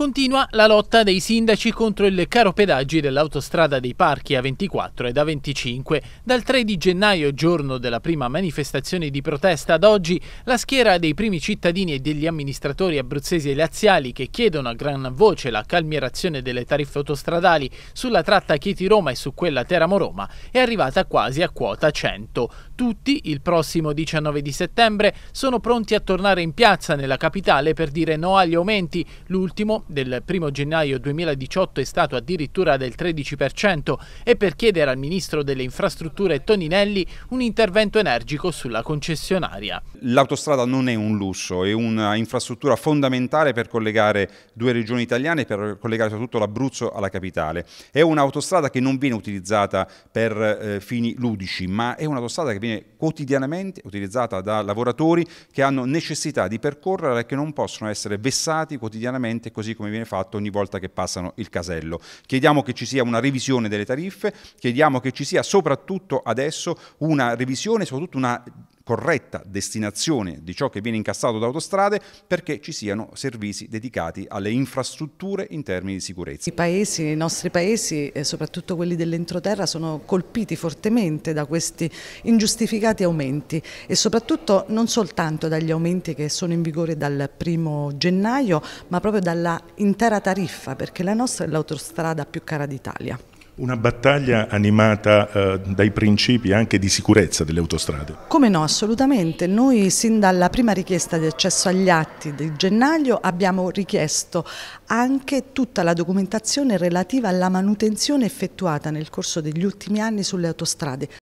Continua la lotta dei sindaci contro il caro pedaggi dell'autostrada dei parchi A24 ed A25. Dal 3 di gennaio, giorno della prima manifestazione di protesta, ad oggi la schiera dei primi cittadini e degli amministratori abruzzesi e laziali che chiedono a gran voce la calmierazione delle tariffe autostradali sulla tratta Chieti-Roma e su quella Teramo-Roma è arrivata quasi a quota 100. Tutti, il prossimo 19 di settembre, sono pronti a tornare in piazza nella capitale per dire no agli aumenti, l'ultimo del 1 gennaio 2018 è stato addirittura del 13% e per chiedere al ministro delle infrastrutture Toninelli un intervento energico sulla concessionaria. L'autostrada non è un lusso, è un'infrastruttura fondamentale per collegare due regioni italiane, e per collegare soprattutto l'Abruzzo alla capitale. È un'autostrada che non viene utilizzata per eh, fini ludici, ma è un'autostrada che viene quotidianamente utilizzata da lavoratori che hanno necessità di percorrere e che non possono essere vessati quotidianamente così come viene fatto ogni volta che passano il casello. Chiediamo che ci sia una revisione delle tariffe, chiediamo che ci sia soprattutto adesso una revisione, soprattutto una corretta destinazione di ciò che viene incassato da autostrade perché ci siano servizi dedicati alle infrastrutture in termini di sicurezza. I paesi, i nostri paesi, soprattutto quelli dell'entroterra, sono colpiti fortemente da questi ingiustificati aumenti e soprattutto non soltanto dagli aumenti che sono in vigore dal primo gennaio, ma proprio dalla intera tariffa, perché la nostra è l'autostrada più cara d'Italia. Una battaglia animata eh, dai principi anche di sicurezza delle autostrade. Come no, assolutamente. Noi sin dalla prima richiesta di accesso agli atti di gennaio abbiamo richiesto anche tutta la documentazione relativa alla manutenzione effettuata nel corso degli ultimi anni sulle autostrade,